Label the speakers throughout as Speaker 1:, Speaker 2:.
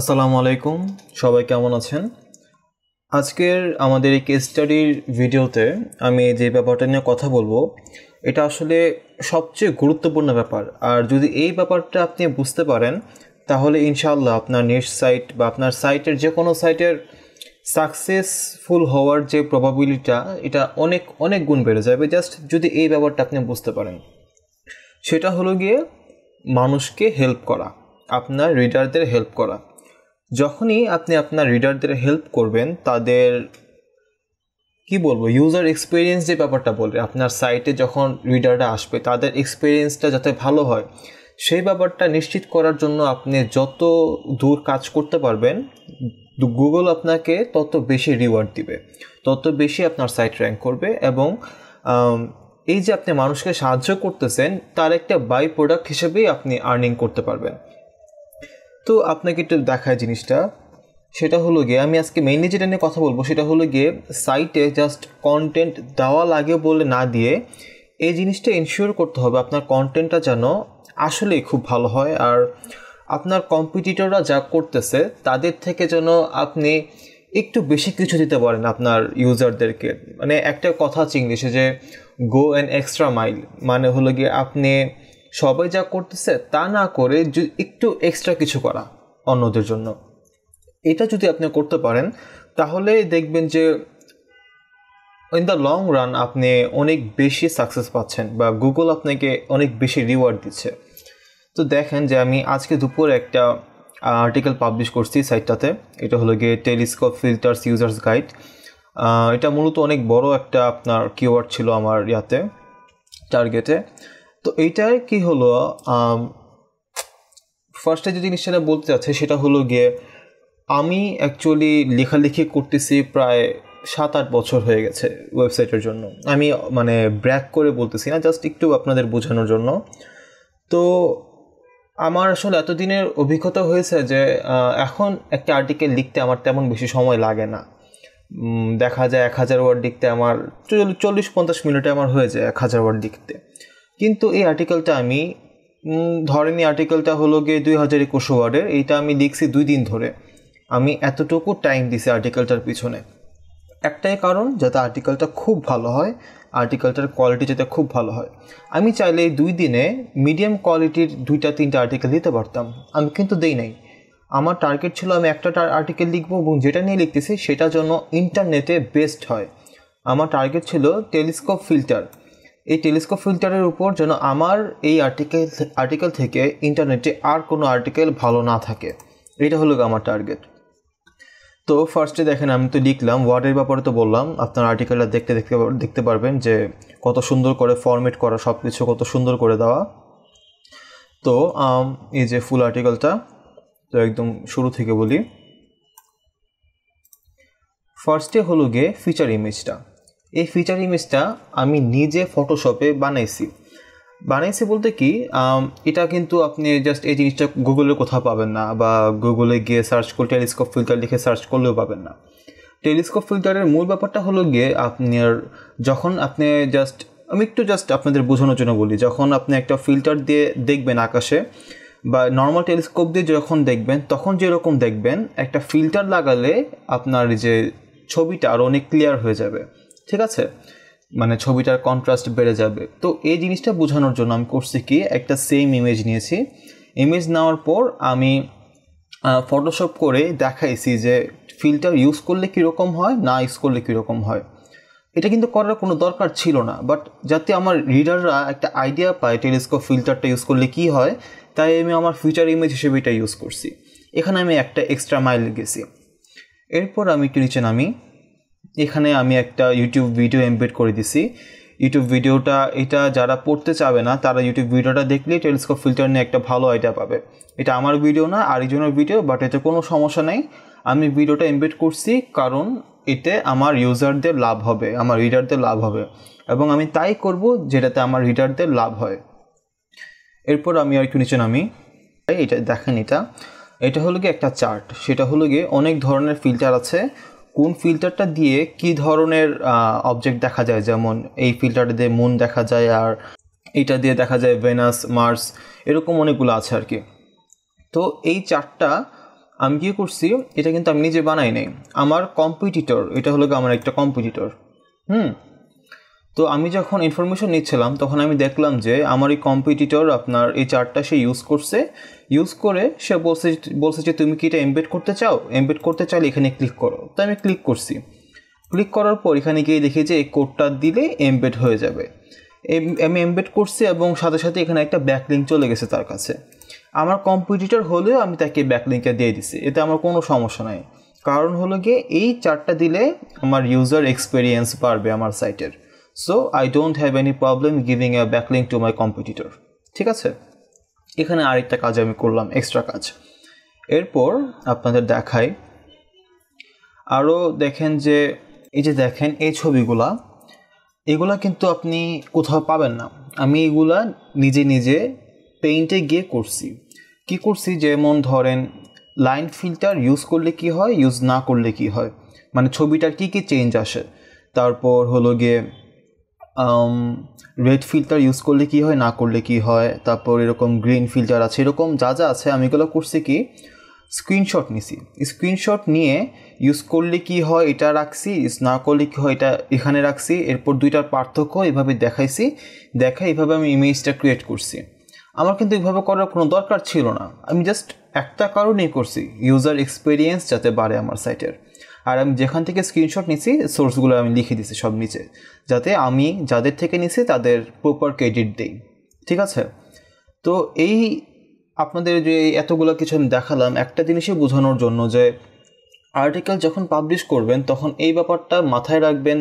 Speaker 1: আসসালামু আলাইকুম সবাই কেমন আছেন আজকের আমাদের এই কেস স্টাডির ভিডিওতে আমি যে ব্যাপারটা নিয়ে কথা বলবো এটা আসলে সবচেয়ে গুরুত্বপূর্ণ ব্যাপার আর যদি এই ব্যাপারটা আপনি বুঝতে পারেন তাহলে ইনশাআল্লাহ আপনার নেট সাইট বা আপনার সাইটের যে কোনো সাইটের সাকসেসফুল হওয়ার যে প্রবাবিলিটিটা এটা অনেক অনেক গুণ বেড়ে যাবে জাস্ট যদি এই ব্যাপারটা আপনি বুঝতে পারেন সেটা হলো গিয়ে মানুষকে হেল্প করা আপনার রিডারদের হেল্প করা যখনই আপনি আপনার রিডারদের হেল্প করবেন তাদের কি বলবো ইউজার এক্সপিরিয়েন্স যে ব্যাপারটা বলবে আপনার সাইটে যখন রিডাররা আসবে তাদের এক্সপিরিয়েন্সটা যাতে ভালো হয় সেই ব্যাপারটা নিশ্চিত করার জন্য আপনি যত দূর কাজ করতে পারবেন গুগল আপনাকে তত বেশি রিওয়ার্ড দিবে তত বেশি আপনার সাইট র্যাঙ্ক করবে এবং এই যে আপনি মানুষকে সাহায্য করতেছেন তার একটা বাই প্রোডাক্ট হিসেবেই আপনি আর্নিং করতে পারবেন তো আপনাকে একটু দেখায় জিনিসটা সেটা হলো গিয়ে আমি আজকে মেইনলি যেটা নিয়ে কথা বলবো সেটা হলো গিয়ে সাইটে জাস্ট কন্টেন্ট দেওয়া লাগে বলে না দিয়ে এই জিনিসটা এনশিওর করতে হবে আপনার কন্টেন্টটা যেন আসলেই খুব ভালো হয় আর আপনার কম্পিটিটররা যা করতেছে তাদের থেকে যেন আপনি একটু বেশি কিছু দিতে পারেন আপনার ইউজারদেরকে মানে একটা কথা চিংলিশে যে গো অ্যান এক্সট্রা মাইল মানে হলো গিয়ে আপনি সবাই যা করতেছে তা না করে একটু এক্সট্রা কিছু করা অন্যদের জন্য এটা যদি আপনি করতে পারেন তাহলে দেখবেন যে ইন দ্য লং রান আপনি অনেক বেশি সাকসেস পাচ্ছেন বা গুগল আপনাকে অনেক বেশি রিওয়ার্ড দিচ্ছে তো দেখেন যে আমি আজকে দুপুরে একটা আর্টিকেল পাবলিশ করছি সাইটটাতে এটা হলো গিয়ে টেলিস্কোপ ফিল্টার্স ইউজার্স গাইড এটা মূলত অনেক বড় একটা আপনার কিওয়ার্ড ছিল আমার ইয়াতে টার্গেটে তো এইটার কি হলো ফার্স্টে যে জিনিসটা বলতে চাচ্ছে সেটা হলো গিয়ে আমি অ্যাকচুয়ালি লেখালেখি করতেছি প্রায় সাত আট বছর হয়ে গেছে ওয়েবসাইটের জন্য আমি মানে ব্র্যাক করে বলতেছি না জাস্ট একটু আপনাদের বোঝানোর জন্য তো আমার আসলে এতদিনের অভিজ্ঞতা হয়েছে যে এখন একটা আর্টিকেল লিখতে আমার তেমন বেশি সময় লাগে না দেখা যায় এক হাজার ওয়ার্ড লিখতে আমার চল্লিশ পঞ্চাশ মিনিটে আমার হয়ে যায় এক হাজার ওয়ার্ড লিখতে কিন্তু এই আর্টিকেলটা আমি ধরেন এই আর্টিকেলটা হলো গিয়ে দুই হাজার একুশ ওয়ার্ডের এইটা আমি দেখছি দুই দিন ধরে আমি এতটুকু টাইম দিছি আর্টিকেলটার পিছনে একটাই কারণ যাতে আর্টিকেলটা খুব ভালো হয় আর্টিকেলটার কোয়ালিটি যাতে খুব ভালো হয় আমি চাইলে এই দুই দিনে মিডিয়াম কোয়ালিটির দুইটা তিনটা আর্টিকেল দিতে পারতাম আমি কিন্তু দেই নাই আমার টার্গেট ছিল আমি একটা আর্টিকেল লিখবো এবং যেটা নিয়ে লিখতেছি সেটা জন্য ইন্টারনেটে বেস্ট হয় আমার টার্গেট ছিল টেলিস্কোপ ফিল্টার এই টেলিস্কোপ ফিল্টারের উপর যেন আমার এই আর্টিকেল আর্টিকেল থেকে ইন্টারনেটে আর কোনো আর্টিকেল ভালো না থাকে এটা হলো আমার টার্গেট তো ফার্স্টে দেখেন আমি তো লিখলাম ওয়ার্ডের ব্যাপারে তো বললাম আপনার আর্টিকেলটা দেখতে দেখতে দেখতে পারবেন যে কত সুন্দর করে ফর্মেট করা সব কিছু কত সুন্দর করে দেওয়া তো এই যে ফুল আর্টিকেলটা তো একদম শুরু থেকে বলি ফার্স্টে হলো গিয়ে ফিচার ইমেজটা এই ফিচার ইমেজটা আমি নিজে ফটোশপে বানাইছি বানাইছি বলতে কি এটা কিন্তু আপনি জাস্ট এই জিনিসটা গুগলে কোথাও পাবেন না বা গুগলে গিয়ে সার্চ করে টেলিস্কোপ ফিল্টার লিখে সার্চ করলেও পাবেন না টেলিস্কোপ ফিল্টারের মূল ব্যাপারটা হলো গিয়ে আপনার যখন আপনি জাস্ট আমি একটু জাস্ট আপনাদের বোঝানোর জন্য বলি যখন আপনি একটা ফিল্টার দিয়ে দেখবেন আকাশে বা নর্মাল টেলিস্কোপ দিয়ে যখন দেখবেন তখন যেরকম দেখবেন একটা ফিল্টার লাগালে আপনার যে ছবিটা আরও অনেক ক্লিয়ার হয়ে যাবে ঠিক আছে মানে ছবিটার কন্ট্রাস্ট বেড়ে যাবে তো এই জিনিসটা বোঝানোর জন্য আমি করছি কি একটা সেম ইমেজ নিয়েছি ইমেজ নেওয়ার পর আমি ফটোশপ করে দেখাইছি যে ফিল্টার ইউজ করলে কীরকম হয় না ইউজ করলে কীরকম হয় এটা কিন্তু করার কোনো দরকার ছিল না বাট যাতে আমার রিডাররা একটা আইডিয়া পায় টেলিস্কোপ ফিল্টারটা ইউজ করলে কি হয় তাই আমি আমার ফিউচার ইমেজ হিসেবে এটা ইউজ করছি এখানে আমি একটা এক্সট্রা মাইল গেছি এরপর আমি একটু নিচে নামি এখানে আমি একটা ইউটিউব ভিডিও এমপেড করে দিছি ইউটিউব ভিডিওটা এটা যারা পড়তে চাবে না তারা ইউটিউব ভিডিওটা দেখলেই টেলিস্কোপ ফিল্টার নিয়ে একটা ভালো আইডিয়া পাবে এটা আমার ভিডিও না আরেকজনের ভিডিও বাট এতে কোনো সমস্যা নেই আমি ভিডিওটা এমবেড করছি কারণ এতে আমার ইউজারদের লাভ হবে আমার রিডারদের লাভ হবে এবং আমি তাই করব যেটাতে আমার রিডারদের লাভ হয় এরপর আমি আর একটু নিচে নামি এটা দেখেন এটা এটা হলো গিয়ে একটা চার্ট সেটা হলো গিয়ে অনেক ধরনের ফিল্টার আছে কোন ফিল্টারটা দিয়ে কি ধরনের অবজেক্ট দেখা যায় যেমন এই ফিল্টারটা দিয়ে মুন দেখা যায় আর এটা দিয়ে দেখা যায় ভেনাস মার্স এরকম অনেকগুলো আছে আর কি তো এই চারটা আমি কী করছি এটা কিন্তু আমি নিজে বানাই নাই আমার কম্পিটিটর এটা হলো আমার একটা কম্পিটিটর হুম তো আমি যখন ইনফরমেশন নিচ্ছিলাম তখন আমি দেখলাম যে আমার এই কম্পিটিটর আপনার এই চার্টটা সে ইউজ করছে ইউজ করে সে বলছে বলছে যে তুমি কি এটা এমবেড করতে চাও এমবেড করতে চাইলে এখানে ক্লিক করো তো আমি ক্লিক করছি ক্লিক করার পর এখানে গিয়ে দেখি যে এই কোডটা দিলে এমবেড হয়ে যাবে আমি এমবেড করছি এবং সাথে সাথে এখানে একটা ব্যাকলিঙ্ক চলে গেছে তার কাছে আমার কম্পিটিটর হলেও আমি তাকে ব্যাকলিঙ্কটা দিয়ে দিছি এতে আমার কোনো সমস্যা নাই কারণ হলো গিয়ে এই চারটা দিলে আমার ইউজার এক্সপিরিয়েন্স বাড়বে আমার সাইটের so I don't have any problem giving a backlink to my competitor ঠিক আছে এখানে আরেকটা কাজ আমি করলাম এক্সট্রা কাজ এরপর আপনাদের দেখাই আরও দেখেন যে এই যে দেখেন এই ছবিগুলা এগুলা কিন্তু আপনি কোথাও পাবেন না আমি এগুলা নিজে নিজে পেইন্টে গিয়ে করছি কি করছি যেমন ধরেন লাইন ফিল্টার ইউজ করলে কি হয় ইউজ না করলে কি হয় মানে ছবিটার কি কি চেঞ্জ আসে তারপর হলো গিয়ে রেড ফিল্টার ইউজ করলে কি হয় না করলে কি হয় তারপর এরকম গ্রিন ফিল্টার আছে এরকম যা যা আছে আমি এগুলো করছি কি স্ক্রিনশট নিছি স্ক্রিনশট নিয়ে ইউজ করলে কি হয় এটা রাখছি না করলে কী হয় এটা এখানে রাখছি এরপর দুইটার পার্থক্য এভাবে দেখাইছি দেখা এভাবে আমি ইমেজটা ক্রিয়েট করছি আমার কিন্তু এভাবে করার কোনো দরকার ছিল না আমি জাস্ট একটা কারণেই করছি ইউজার এক্সপিরিয়েন্স যাতে বাড়ে আমার সাইটের আর আমি যেখান থেকে স্ক্রিনশট নিছি সোর্সগুলো আমি লিখে দিছি সব নিচে যাতে আমি যাদের থেকে নিছি তাদের প্রপার ক্রেডিট দিই ঠিক আছে তো এই আপনাদের যে এতগুলো কিছু আমি দেখালাম একটা জিনিসই বোঝানোর জন্য যে আর্টিকেল যখন পাবলিশ করবেন তখন এই ব্যাপারটা মাথায় রাখবেন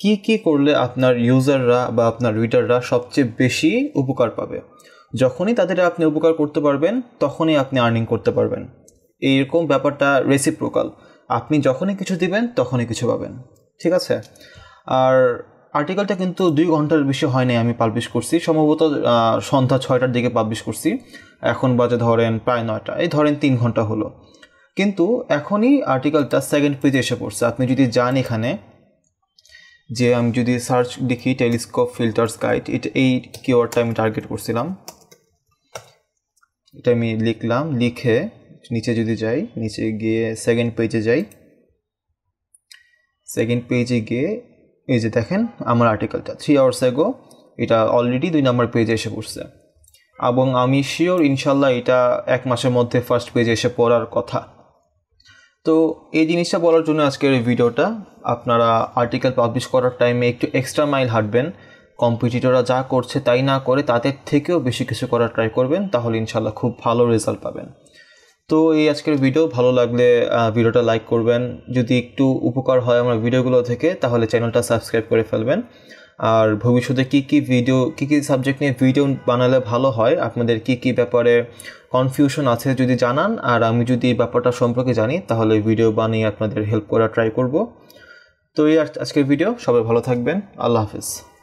Speaker 1: কি কি করলে আপনার ইউজাররা বা আপনার রিডাররা সবচেয়ে বেশি উপকার পাবে যখনই তাদের আপনি উপকার করতে পারবেন তখনই আপনি আর্নিং করতে পারবেন এইরকম ব্যাপারটা রেসিপ্রোকাল আপনি যখনই কিছু দিবেন তখনই কিছু পাবেন ঠিক আছে আর আর্টিকেলটা কিন্তু দুই ঘন্টার বেশি হয়নি আমি পাবলিশ করছি সম্ভবত সন্ধ্যা ছয়টার দিকে পাবলিশ করছি এখন বাজে ধরেন প্রায় নয়টা এই ধরেন তিন ঘন্টা হলো কিন্তু এখনই আর্টিকেলটা সেকেন্ড পেজে এসে পড়ছে আপনি যদি যান এখানে যে আমি যদি সার্চ দেখি টেলিস্কোপ ফিল্টার্স গাইড এটা এই কিওয়ার্ডটা আমি টার্গেট করছিলাম এটা আমি লিখলাম লিখে নিচে যদি যাই নিচে গিয়ে সেকেন্ড পেজে যাই সেকেন্ড পেজে গিয়ে এই যে দেখেন আমার আর্টিকেলটা থ্রি আওয়ার্স এগো এটা অলরেডি দুই নম্বর পেজে এসে পড়ছে এবং আমি শিওর ইনশাল্লাহ এটা এক মাসের মধ্যে ফার্স্ট পেজে এসে পড়ার কথা তো এই জিনিসটা বলার জন্য আজকের এই ভিডিওটা আপনারা আর্টিকেল পাবলিশ করার টাইমে একটু এক্সট্রা মাইল হাঁটবেন কম্পিটিটররা যা করছে তাই না করে তাদের থেকেও বেশি কিছু করার ট্রাই করবেন তাহলে ইনশাল্লাহ খুব ভালো রেজাল্ট পাবেন তো এই আজকের ভিডিও ভালো লাগলে ভিডিওটা লাইক করবেন যদি একটু উপকার হয় আমার ভিডিওগুলো থেকে তাহলে চ্যানেলটা সাবস্ক্রাইব করে ফেলবেন আর ভবিষ্যতে কি কি ভিডিও কি কি সাবজেক্ট নিয়ে ভিডিও বানালে ভালো হয় আপনাদের কি কি ব্যাপারে কনফিউশন আছে যদি জানান আর আমি যদি ব্যাপারটা সম্পর্কে জানি তাহলে ভিডিও বানিয়ে আপনাদের হেল্প করা ট্রাই করব তো এই আজকের ভিডিও সবাই ভালো থাকবেন আল্লাহ হাফিজ